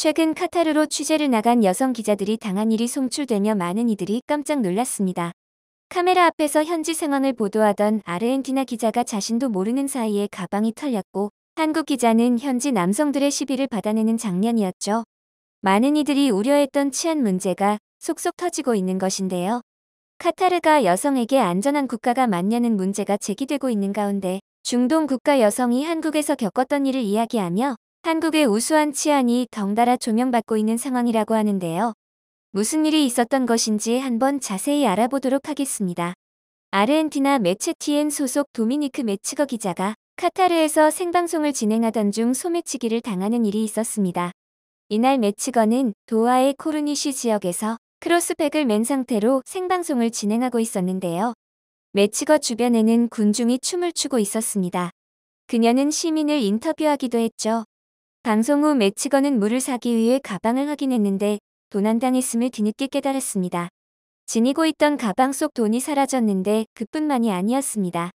최근 카타르로 취재를 나간 여성 기자들이 당한 일이 송출되며 많은 이들이 깜짝 놀랐습니다. 카메라 앞에서 현지 상황을 보도하던 아르헨티나 기자가 자신도 모르는 사이에 가방이 털렸고 한국 기자는 현지 남성들의 시비를 받아내는 장면이었죠. 많은 이들이 우려했던 치안 문제가 속속 터지고 있는 것인데요. 카타르가 여성에게 안전한 국가가 맞냐는 문제가 제기되고 있는 가운데 중동 국가 여성이 한국에서 겪었던 일을 이야기하며 한국의 우수한 치안이 덩달아 조명받고 있는 상황이라고 하는데요. 무슨 일이 있었던 것인지 한번 자세히 알아보도록 하겠습니다. 아르헨티나 매체티엔 소속 도미니크 매치거 기자가 카타르에서 생방송을 진행하던 중 소매치기를 당하는 일이 있었습니다. 이날 매치거는 도하의 코르니시 지역에서 크로스백을 맨 상태로 생방송을 진행하고 있었는데요. 매치거 주변에는 군중이 춤을 추고 있었습니다. 그녀는 시민을 인터뷰하기도 했죠. 방송 후 매치건은 물을 사기 위해 가방을 확인했는데 도난당했음을 뒤늦게 깨달았습니다. 지니고 있던 가방 속 돈이 사라졌는데 그뿐만이 아니었습니다.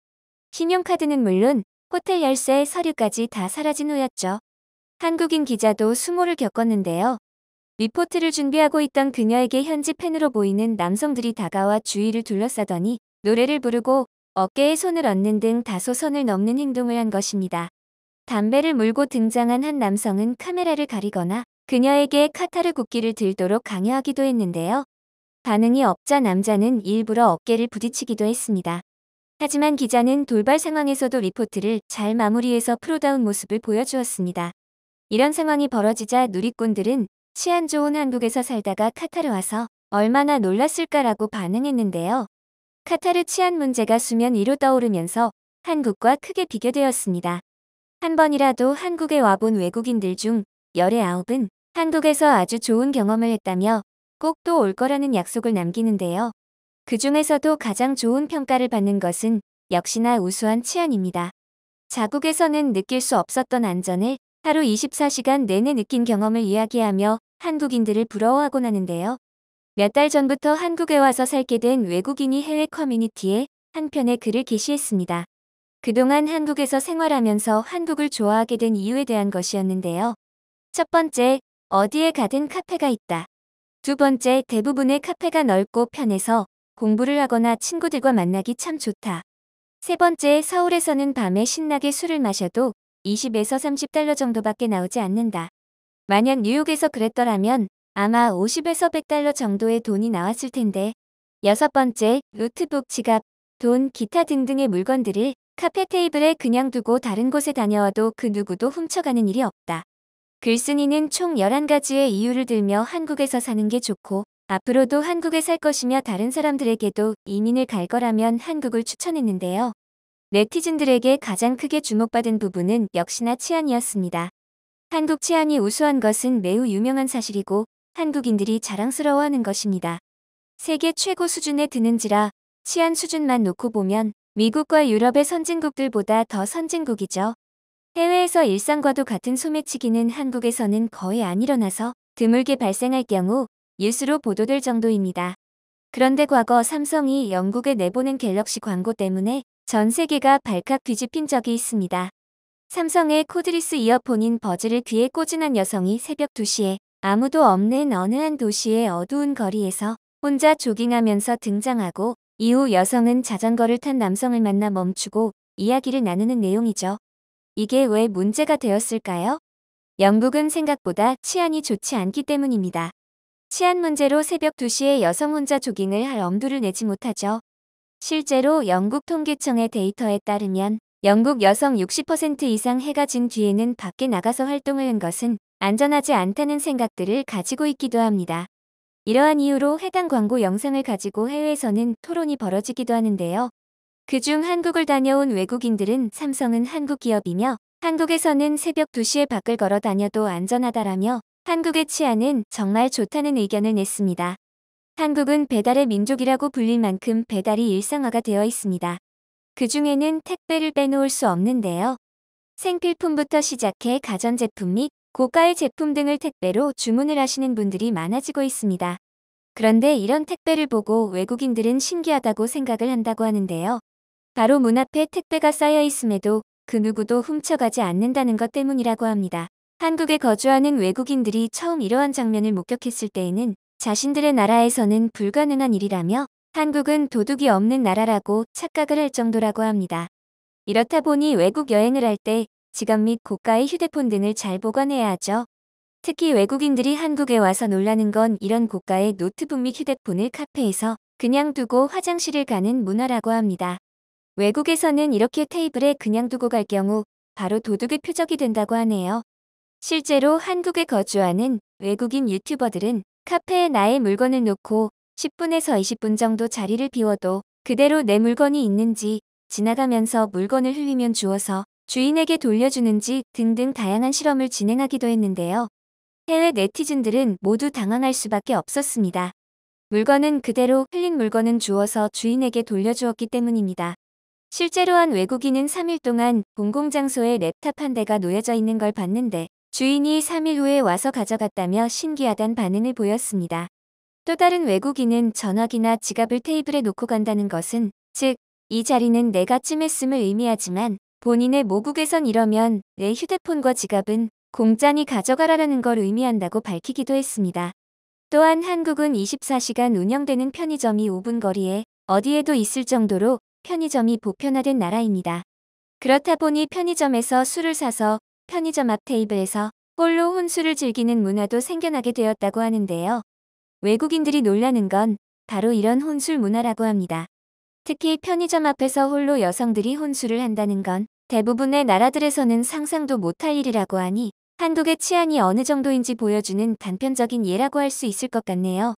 신용카드는 물론 호텔 열쇠, 서류까지 다 사라진 후였죠. 한국인 기자도 수모를 겪었는데요. 리포트를 준비하고 있던 그녀에게 현지 팬으로 보이는 남성들이 다가와 주위를 둘러싸더니 노래를 부르고 어깨에 손을 얹는 등 다소 선을 넘는 행동을 한 것입니다. 담배를 물고 등장한 한 남성은 카메라를 가리거나 그녀에게 카타르 국기를 들도록 강요하기도 했는데요. 반응이 없자 남자는 일부러 어깨를 부딪히기도 했습니다. 하지만 기자는 돌발 상황에서도 리포트를 잘 마무리해서 프로다운 모습을 보여주었습니다. 이런 상황이 벌어지자 누리꾼들은 치안 좋은 한국에서 살다가 카타르 와서 얼마나 놀랐을까라고 반응했는데요. 카타르 치안 문제가 수면 위로 떠오르면서 한국과 크게 비교되었습니다. 한 번이라도 한국에 와본 외국인들 중 열의 아홉은 한국에서 아주 좋은 경험을 했다며 꼭 또 올 거라는 약속을 남기는데요. 그 중에서도 가장 좋은 평가를 받는 것은 역시나 우수한 치안입니다. 자국에서는 느낄 수 없었던 안전을 하루 24시간 내내 느낀 경험을 이야기하며 한국인들을 부러워하곤 하는데요. 몇 달 전부터 한국에 와서 살게 된 외국인이 해외 커뮤니티에 한 편의 글을 게시했습니다. 그동안 한국에서 생활하면서 한국을 좋아하게 된 이유에 대한 것이었는데요. 첫 번째, 어디에 가든 카페가 있다. 두 번째, 대부분의 카페가 넓고 편해서 공부를 하거나 친구들과 만나기 참 좋다. 세 번째, 서울에서는 밤에 신나게 술을 마셔도 20에서 30달러 정도밖에 나오지 않는다. 만약 뉴욕에서 그랬더라면 아마 50에서 100달러 정도의 돈이 나왔을 텐데. 여섯 번째, 노트북, 지갑, 돈, 기타 등등의 물건들을 카페 테이블에 그냥 두고 다른 곳에 다녀와도 그 누구도 훔쳐가는 일이 없다. 글쓴이는 총 11가지의 이유를 들며 한국에서 사는 게 좋고 앞으로도 한국에 살 것이며 다른 사람들에게도 이민을 갈 거라면 한국을 추천했는데요. 네티즌들에게 가장 크게 주목받은 부분은 역시나 치안이었습니다. 한국 치안이 우수한 것은 매우 유명한 사실이고 한국인들이 자랑스러워하는 것입니다. 세계 최고 수준에 드는지라 치안 수준만 놓고 보면 미국과 유럽의 선진국들보다 더 선진국이죠. 해외에서 일상과도 같은 소매치기는 한국에서는 거의 안 일어나서 드물게 발생할 경우 뉴스로 보도될 정도입니다. 그런데 과거 삼성이 영국에 내보낸 갤럭시 광고 때문에 전 세계가 발칵 뒤집힌 적이 있습니다. 삼성의 코드리스 이어폰인 버즈를 귀에 꽂은 한 여성이 새벽 2시에 아무도 없는 어느 한 도시의 어두운 거리에서 혼자 조깅하면서 등장하고 이후 여성은 자전거를 탄 남성을 만나 멈추고 이야기를 나누는 내용이죠. 이게 왜 문제가 되었을까요? 영국은 생각보다 치안이 좋지 않기 때문입니다. 치안 문제로 새벽 2시에 여성 혼자 조깅을 할 엄두를 내지 못하죠. 실제로 영국 통계청의 데이터에 따르면 영국 여성 60% 이상 해가 진 뒤에는 밖에 나가서 활동을 한 것은 안전하지 않다는 생각들을 가지고 있기도 합니다. 이러한 이유로 해당 광고 영상을 가지고 해외에서는 토론이 벌어지기도 하는데요. 그중 한국을 다녀온 외국인들은 삼성은 한국 기업이며 한국에서는 새벽 2시에 밖을 걸어 다녀도 안전하다라며 한국의 치안은 정말 좋다는 의견을 냈습니다. 한국은 배달의 민족이라고 불릴 만큼 배달이 일상화가 되어 있습니다. 그 중에는 택배를 빼놓을 수 없는데요. 생필품부터 시작해 가전제품 및 고가의 제품 등을 택배로 주문을 하시는 분들이 많아지고 있습니다. 그런데 이런 택배를 보고 외국인들은 신기하다고 생각을 한다고 하는데요. 바로 문 앞에 택배가 쌓여 있음에도 그 누구도 훔쳐가지 않는다는 것 때문이라고 합니다. 한국에 거주하는 외국인들이 처음 이러한 장면을 목격했을 때에는 자신들의 나라에서는 불가능한 일이라며 한국은 도둑이 없는 나라라고 착각을 할 정도라고 합니다. 이렇다 보니 외국 여행을 할때 지갑 및 고가의 휴대폰 등을 잘 보관해야 하죠. 특히 외국인들이 한국에 와서 놀라는 건 이런 고가의 노트북 및 휴대폰을 카페에서 그냥 두고 화장실을 가는 문화라고 합니다. 외국에서는 이렇게 테이블에 그냥 두고 갈 경우 바로 도둑의 표적이 된다고 하네요. 실제로 한국에 거주하는 외국인 유튜버들은 카페에 나의 물건을 놓고 10분에서 20분 정도 자리를 비워도 그대로 내 물건이 있는지 지나가면서 물건을 흘리면 주워서 주인에게 돌려주는지 등등 다양한 실험을 진행하기도 했는데요. 해외 네티즌들은 모두 당황할 수밖에 없었습니다. 물건은 그대로 흘린 물건은 주워서 주인에게 돌려주었기 때문입니다. 실제로 한 외국인은 3일 동안 공공장소에 랩탑 한 대가 놓여져 있는 걸 봤는데 주인이 3일 후에 와서 가져갔다며 신기하단 반응을 보였습니다. 또 다른 외국인은 전화기나 지갑을 테이블에 놓고 간다는 것은 즉, 이 자리는 내가 찜했음을 의미하지만 본인의 모국에선 이러면 내 휴대폰과 지갑은 공짜니 가져가라라는 걸 의미한다고 밝히기도 했습니다. 또한 한국은 24시간 운영되는 편의점이 5분 거리에 어디에도 있을 정도로 편의점이 보편화된 나라입니다. 그렇다 보니 편의점에서 술을 사서 편의점 앞 테이블에서 홀로 혼술을 즐기는 문화도 생겨나게 되었다고 하는데요. 외국인들이 놀라는 건 바로 이런 혼술 문화라고 합니다. 특히 편의점 앞에서 홀로 여성들이 혼술을 한다는 건 대부분의 나라들에서는 상상도 못할 일이라고 하니 한독의 치안이 어느 정도인지 보여주는 단편적인 예라고 할 수 있을 것 같네요.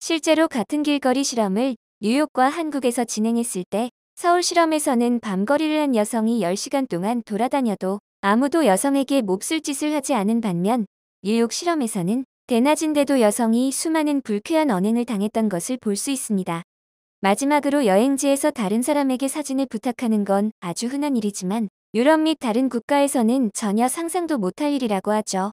실제로 같은 길거리 실험을 뉴욕과 한국에서 진행했을 때 서울 실험에서는 밤거리를 한 여성이 10시간 동안 돌아다녀도 아무도 여성에게 몹쓸 짓을 하지 않은 반면 뉴욕 실험에서는 대낮인데도 여성이 수많은 불쾌한 언행을 당했던 것을 볼 수 있습니다. 마지막으로 여행지에서 다른 사람에게 사진을 부탁하는 건 아주 흔한 일이지만 유럽 및 다른 국가에서는 전혀 상상도 못할 일이라고 하죠.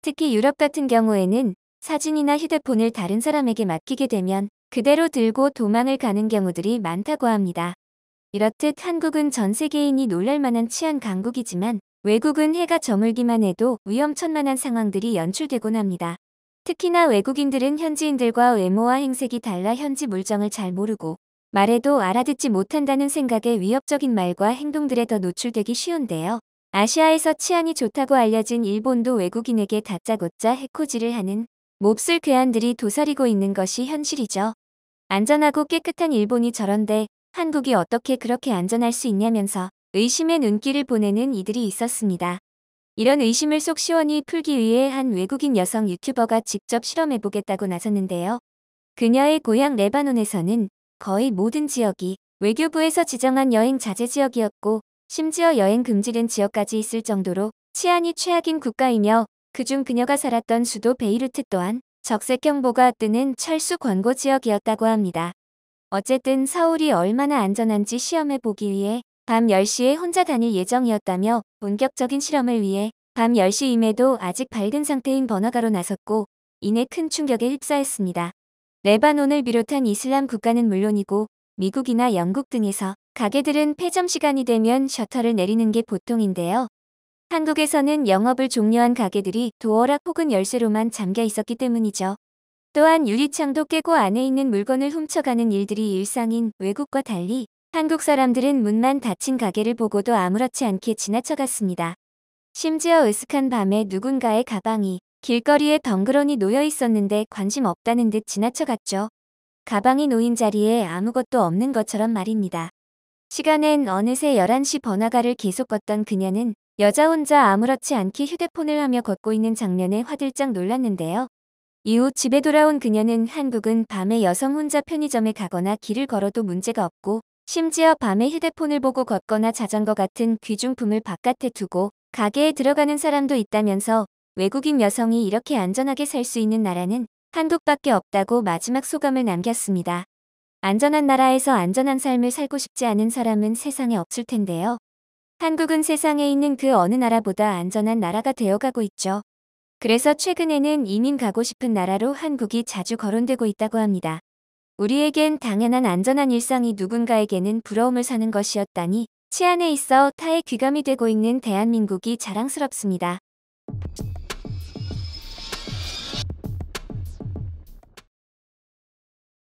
특히 유럽 같은 경우에는 사진이나 휴대폰을 다른 사람에게 맡기게 되면 그대로 들고 도망을 가는 경우들이 많다고 합니다. 이렇듯 한국은 전 세계인이 놀랄만한 치안 강국이지만 외국은 해가 저물기만 해도 위험천만한 상황들이 연출되곤 합니다. 특히나 외국인들은 현지인들과 외모와 행색이 달라 현지 물정을 잘 모르고 말해도 알아듣지 못한다는 생각에 위협적인 말과 행동들에 더 노출되기 쉬운데요. 아시아에서 치안이 좋다고 알려진 일본도 외국인에게 다짜고짜 해코지를 하는 몹쓸 괴한들이 도사리고 있는 것이 현실이죠. 안전하고 깨끗한 일본이 저런데 한국이 어떻게 그렇게 안전할 수 있냐면서 의심의 눈길을 보내는 이들이 있었습니다. 이런 의심을 속 시원히 풀기 위해 한 외국인 여성 유튜버가 직접 실험해보겠다고 나섰는데요. 그녀의 고향 레바논에서는 거의 모든 지역이 외교부에서 지정한 여행 자제 지역이었고 심지어 여행 금지된 지역까지 있을 정도로 치안이 최악인 국가이며 그중 그녀가 살았던 수도 베이루트 또한 적색경보가 뜨는 철수 권고 지역이었다고 합니다. 어쨌든 서울이 얼마나 안전한지 시험해보기 위해 밤 10시에 혼자 다닐 예정이었다며 본격적인 실험을 위해 밤 10시임에도 아직 밝은 상태인 번화가로 나섰고 이내 큰 충격에 휩싸였습니다. 레바논을 비롯한 이슬람 국가는 물론이고 미국이나 영국 등에서 가게들은 폐점 시간이 되면 셔터를 내리는 게 보통인데요. 한국에서는 영업을 종료한 가게들이 도어락 혹은 열쇠로만 잠겨 있었기 때문이죠. 또한 유리창도 깨고 안에 있는 물건을 훔쳐가는 일들이 일상인 외국과 달리 한국 사람들은 문만 닫힌 가게를 보고도 아무렇지 않게 지나쳐갔습니다. 심지어 으슥한 밤에 누군가의 가방이 길거리에 덩그러니 놓여 있었는데 관심 없다는 듯 지나쳐갔죠. 가방이 놓인 자리에 아무것도 없는 것처럼 말입니다. 시간엔 어느새 11시 번화가를 계속 걷던 그녀는 여자 혼자 아무렇지 않게 휴대폰을 하며 걷고 있는 장면에 화들짝 놀랐는데요. 이후 집에 돌아온 그녀는 한국은 밤에 여성 혼자 편의점에 가거나 길을 걸어도 문제가 없고 심지어 밤에 휴대폰을 보고 걷거나 자전거 같은 귀중품을 바깥에 두고 가게에 들어가는 사람도 있다면서 외국인 여성이 이렇게 안전하게 살 수 있는 나라는 한국밖에 없다고 마지막 소감을 남겼습니다. 안전한 나라에서 안전한 삶을 살고 싶지 않은 사람은 세상에 없을 텐데요. 한국은 세상에 있는 그 어느 나라보다 안전한 나라가 되어가고 있죠. 그래서 최근에는 이민 가고 싶은 나라로 한국이 자주 거론되고 있다고 합니다. 우리에겐 당연한 안전한 일상이 누군가에게는 부러움을 사는 것이었다니 치안에 있어 타의 귀감이 되고 있는 대한민국이 자랑스럽습니다.